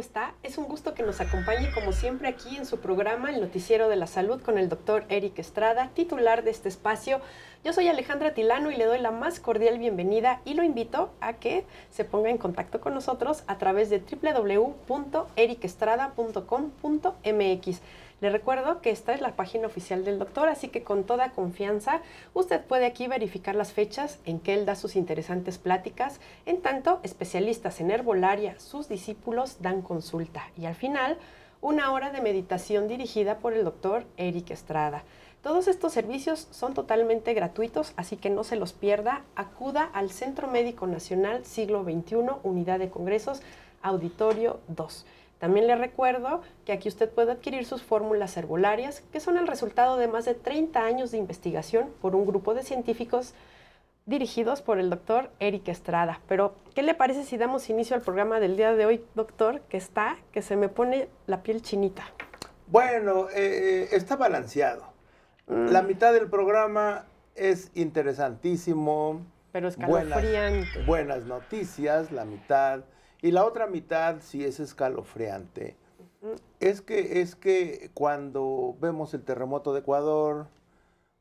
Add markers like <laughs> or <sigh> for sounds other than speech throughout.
está? Es un gusto que nos acompañe como siempre aquí en su programa El Noticiero de la Salud con el doctor Eric Estrada, titular de este espacio. Yo soy Alejandra Tilano y le doy la más cordial bienvenida y lo invito a que se ponga en contacto con nosotros a través de www.ericestrada.com.mx. Le recuerdo que esta es la página oficial del doctor, así que con toda confianza usted puede aquí verificar las fechas en que él da sus interesantes pláticas, en tanto especialistas en herbolaria, sus discípulos dan consulta y al final una hora de meditación dirigida por el doctor Eric Estrada. Todos estos servicios son totalmente gratuitos, así que no se los pierda. Acuda al Centro Médico Nacional Siglo XXI, Unidad de Congresos, Auditorio 2. También le recuerdo que aquí usted puede adquirir sus fórmulas herbolarias, que son el resultado de más de 30 años de investigación por un grupo de científicos dirigidos por el doctor Eric Estrada. Pero, ¿qué le parece si damos inicio al programa del día de hoy, doctor, que está, que se me pone la piel chinita? Bueno, eh, eh, está balanceado. Mm. La mitad del programa es interesantísimo. Pero es Buenas, buenas noticias, la mitad y la otra mitad, si es escalofriante, es que, es que cuando vemos el terremoto de Ecuador,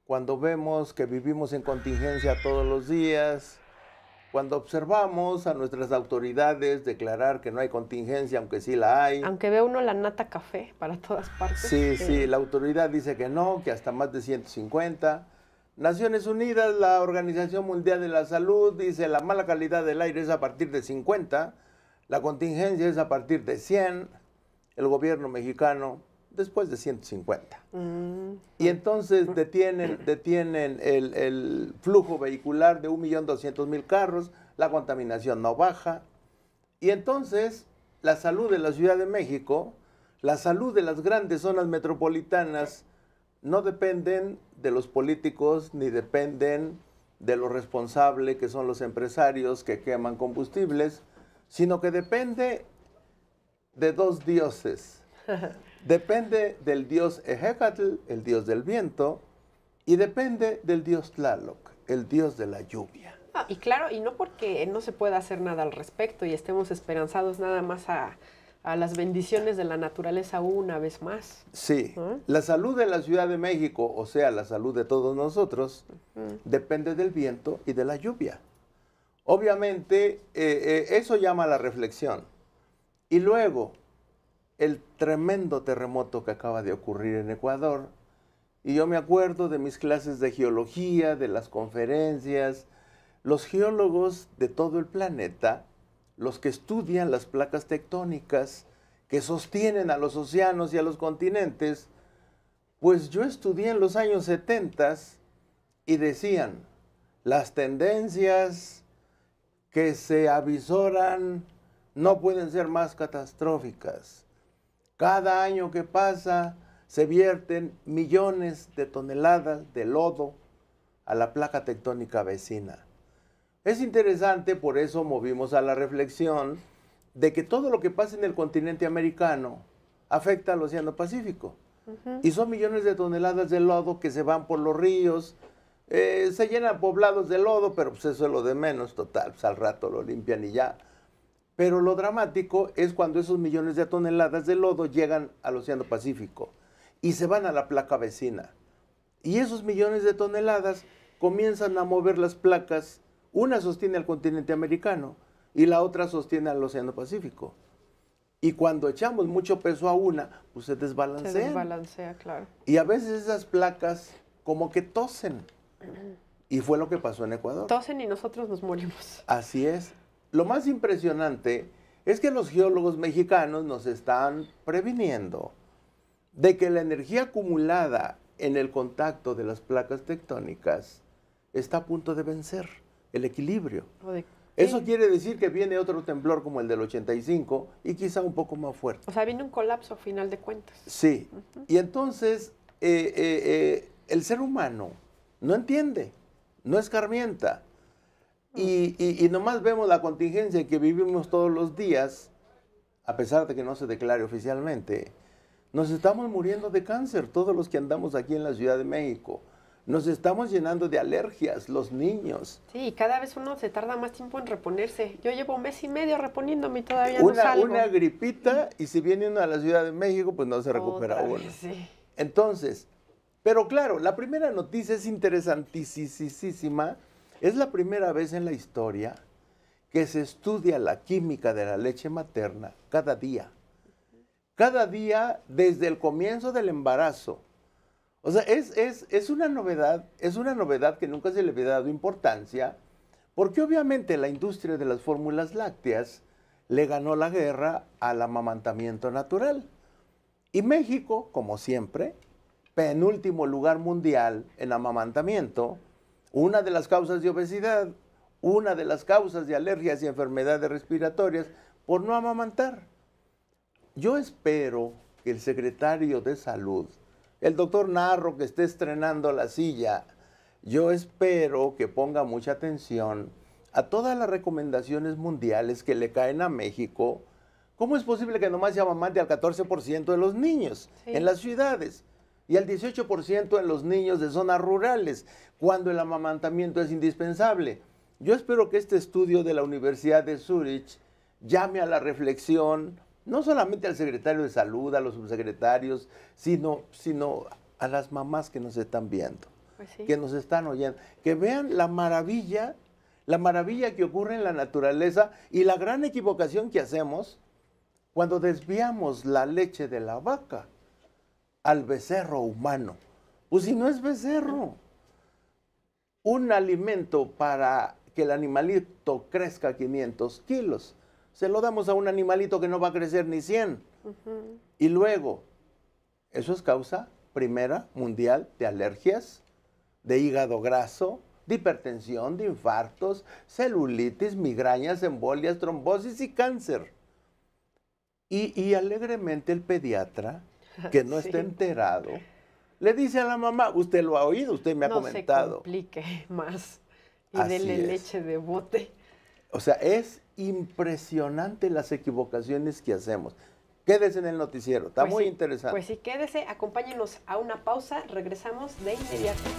cuando vemos que vivimos en contingencia todos los días, cuando observamos a nuestras autoridades declarar que no hay contingencia, aunque sí la hay. Aunque ve uno la nata café para todas partes. Sí, eh. sí, la autoridad dice que no, que hasta más de 150. Naciones Unidas, la Organización Mundial de la Salud, dice la mala calidad del aire es a partir de 50 la contingencia es a partir de 100, el gobierno mexicano después de 150. Mm. Y entonces mm. detienen, detienen el, el flujo vehicular de 1.200.000 carros, la contaminación no baja. Y entonces la salud de la Ciudad de México, la salud de las grandes zonas metropolitanas, no dependen de los políticos ni dependen de lo responsable que son los empresarios que queman combustibles, sino que depende de dos dioses. <laughs> Depende del dios Ejecatl, el dios del viento, y depende del dios Tlaloc, el dios de la lluvia. Ah, y claro, y no porque no se pueda hacer nada al respecto y estemos esperanzados nada más a, las bendiciones de la naturaleza una vez más. Sí, la salud de la Ciudad de México, o sea, la salud de todos nosotros, depende del viento y de la lluvia. Obviamente, eh, eh, eso llama a la reflexión. Y luego, el tremendo terremoto que acaba de ocurrir en Ecuador, y yo me acuerdo de mis clases de geología, de las conferencias, los geólogos de todo el planeta, los que estudian las placas tectónicas que sostienen a los océanos y a los continentes, pues yo estudié en los años 70 y decían, las tendencias que se avisoran no pueden ser más catastróficas. Cada año que pasa se vierten millones de toneladas de lodo a la placa tectónica vecina. Es interesante, por eso movimos a la reflexión de que todo lo que pasa en el continente americano afecta al Océano Pacífico. Y son millones de toneladas de lodo que se van por los ríos, eh, se llenan poblados de lodo, pero pues eso es lo de menos, total, pues, al rato lo limpian y ya. Pero lo dramático es cuando esos millones de toneladas de lodo llegan al Océano Pacífico y se van a la placa vecina. Y esos millones de toneladas comienzan a mover las placas, una sostiene al continente americano y la otra sostiene al Océano Pacífico. Y cuando echamos mucho peso a una, pues se desbalancea. Se desbalancea, claro. Y a veces esas placas como que tosen. Y fue lo que pasó en Ecuador. Tosen y nosotros nos morimos. Así es. Lo más impresionante es que los geólogos mexicanos nos están previniendo de que la energía acumulada en el contacto de las placas tectónicas está a punto de vencer el equilibrio. Eso quiere decir que viene otro temblor como el del 85 y quizá un poco más fuerte. O sea, viene un colapso a final de cuentas. Sí. Y entonces, eh, eh, eh, el ser humano no entiende, no escarmienta. Mm. Y, y, nomás vemos la contingencia que vivimos todos los días, a pesar de que no se declare oficialmente. Nos estamos muriendo de cáncer, todos los que andamos aquí en la Ciudad de México. Nos estamos llenando de alergias, los niños. Sí, cada vez uno se tarda más tiempo en reponerse. Yo llevo un mes y medio reponiéndome y todavía una, no salgo. Una gripita y si vienen a la Ciudad de México, pues no se recupera aún. Entonces, pero claro, la primera noticia es interesantísima. Es la primera vez en la historia que se estudia la química de la leche materna cada día. Cada día desde el comienzo del embarazo. O sea, es, una novedad, es una novedad que nunca se le había dado importancia, porque obviamente la industria de las fórmulas lácteas le ganó la guerra al amamantamiento natural. Y México, como siempre, penúltimo lugar mundial en amamantamiento, una de las causas de obesidad, una de las causas de alergias y enfermedades respiratorias por no amamantar. Yo espero que el secretario de salud, el doctor Narro que esté estrenando la silla, yo espero que ponga mucha atención a todas las recomendaciones mundiales que le caen a México. ¿Cómo es posible que nomás se amamante al 14% de los niños en las ciudades? y al 18% en los niños de zonas rurales, cuando el amamantamiento es indispensable. Yo espero que este estudio de la Universidad de Zurich llame a la reflexión, no solamente al secretario de salud, a los subsecretarios, sino, sino a las mamás que nos están viendo, pues que nos están oyendo, que vean la maravilla, la maravilla que ocurre en la naturaleza y la gran equivocación que hacemos cuando desviamos la leche de la vaca al becerro humano. Pues si no es becerro, un alimento para que el animalito crezca 500 kilos, se lo damos a un animalito que no va a crecer ni 100. Y luego, eso es causa primera mundial de alergias, de hígado graso, de hipertensión, de infartos, celulitis, migrañas, embolias, trombosis y cáncer. Y, y alegremente el pediatra <laughs> que no esté está enterado, le dice a la mamá, usted lo ha oído, usted me ha comentado. No complique más y dele leche de bote. O sea, es impresionante las equivocaciones que hacemos. Quédese en el noticiero, está pues muy interesante. Pues sí, quédese, acompáñenos a una pausa, regresamos de inmediato.